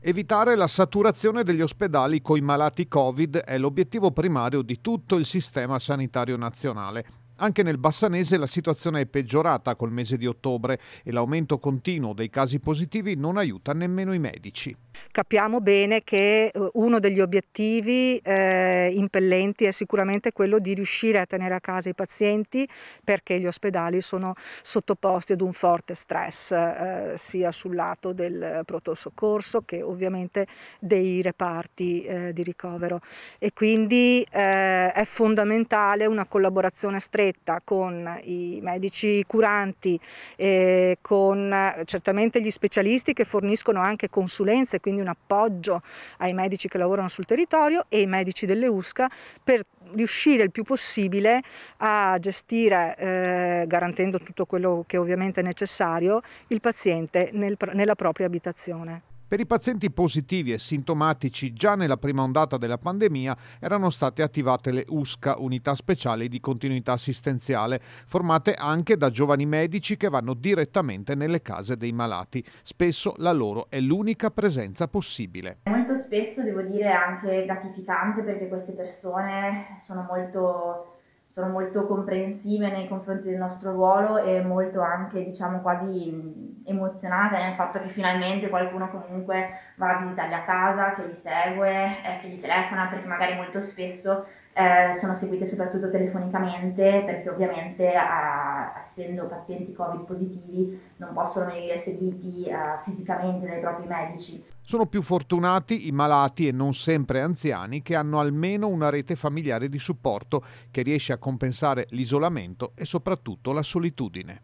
Evitare la saturazione degli ospedali coi malati Covid è l'obiettivo primario di tutto il sistema sanitario nazionale. Anche nel Bassanese la situazione è peggiorata col mese di ottobre e l'aumento continuo dei casi positivi non aiuta nemmeno i medici. Capiamo bene che eh, uno degli obiettivi eh, impellenti è sicuramente quello di riuscire a tenere a casa i pazienti perché gli ospedali sono sottoposti ad un forte stress eh, sia sul lato del pronto soccorso che ovviamente dei reparti eh, di ricovero e quindi eh, è fondamentale una collaborazione stretta stretta con i medici curanti, eh, con eh, certamente gli specialisti che forniscono anche consulenze, quindi un appoggio ai medici che lavorano sul territorio e i medici delle USCA per riuscire il più possibile a gestire, eh, garantendo tutto quello che ovviamente è necessario, il paziente nel, nella propria abitazione. Per i pazienti positivi e sintomatici già nella prima ondata della pandemia erano state attivate le USCA, unità speciali di continuità assistenziale, formate anche da giovani medici che vanno direttamente nelle case dei malati. Spesso la loro è l'unica presenza possibile. Molto spesso devo dire anche gratificante perché queste persone sono molto sono molto comprensive nei confronti del nostro ruolo e molto anche, diciamo, quasi mm, emozionate nel fatto che finalmente qualcuno comunque va a visitarli a casa, che li segue, eh, che gli telefona, perché magari molto spesso eh, sono seguite soprattutto telefonicamente perché ovviamente a, essendo pazienti Covid positivi non possono venire seguiti eh, fisicamente dai propri medici. Sono più fortunati i malati e non sempre anziani che hanno almeno una rete familiare di supporto che riesce a compensare l'isolamento e soprattutto la solitudine.